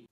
the